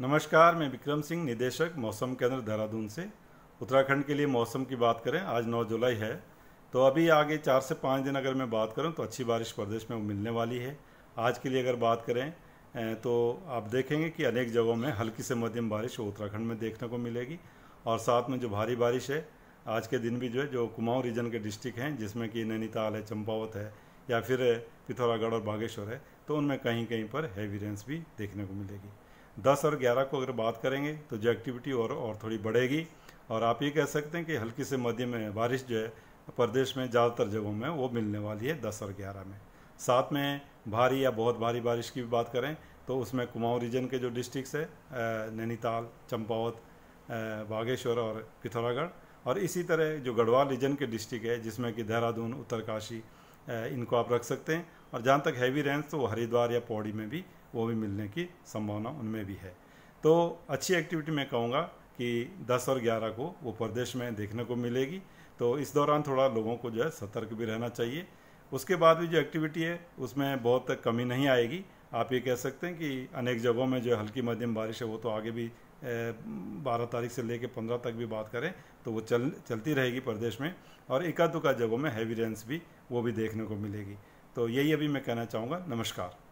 नमस्कार मैं विक्रम सिंह निदेशक मौसम केंद्र देहरादून से उत्तराखंड के लिए मौसम की बात करें आज 9 जुलाई है तो अभी आगे चार से पाँच दिन अगर मैं बात करूं तो अच्छी बारिश प्रदेश में मिलने वाली है आज के लिए अगर बात करें तो आप देखेंगे कि अनेक जगहों में हल्की से मध्यम बारिश उत्तराखंड में देखने को मिलेगी और साथ में जो भारी बारिश है आज के दिन भी जो है जो कुमाऊँ रीजन के डिस्ट्रिक्ट हैं जिसमें कि नैनीताल है चंपावत है या फिर पिथौरागढ़ और बागेश्वर है तो उनमें कहीं कहीं पर हैवी रेंस भी देखने को मिलेगी दस और ग्यारह को अगर बात करेंगे तो जो एक्टिविटी और और थोड़ी बढ़ेगी और आप ये कह सकते हैं कि हल्की से मध्यम बारिश जो है प्रदेश में ज़्यादातर जगहों में वो मिलने वाली है दस और ग्यारह में साथ में भारी या बहुत भारी बारिश की भी बात करें तो उसमें कुमाऊं रीजन के जो डिस्ट्रिक्स है नैनीताल चंपावत बागेश्वर और पिथौरागढ़ और इसी तरह जो गढ़वाल रीजन के डिस्ट्रिक्ट है जिसमें कि देहरादून उत्तरकाशी इनको आप रख सकते हैं और जहाँ तक हैवी रेंज तो हरिद्वार या पौड़ी में भी वो भी मिलने की संभावना उनमें भी है तो अच्छी एक्टिविटी मैं कहूँगा कि 10 और 11 को वो प्रदेश में देखने को मिलेगी तो इस दौरान थोड़ा लोगों को जो है सतर्क भी रहना चाहिए उसके बाद भी जो एक्टिविटी है उसमें बहुत कमी नहीं आएगी आप ये कह सकते हैं कि अनेक जगहों में जो हल्की मध्यम बारिश है वो तो आगे भी बारह तारीख से लेकर पंद्रह तक भी बात करें तो वो चल चलती रहेगी प्रदेश में और एकाधुका दुका जगहों में हैवी रेंस भी वो भी देखने को मिलेगी तो यही अभी मैं कहना चाहूँगा नमस्कार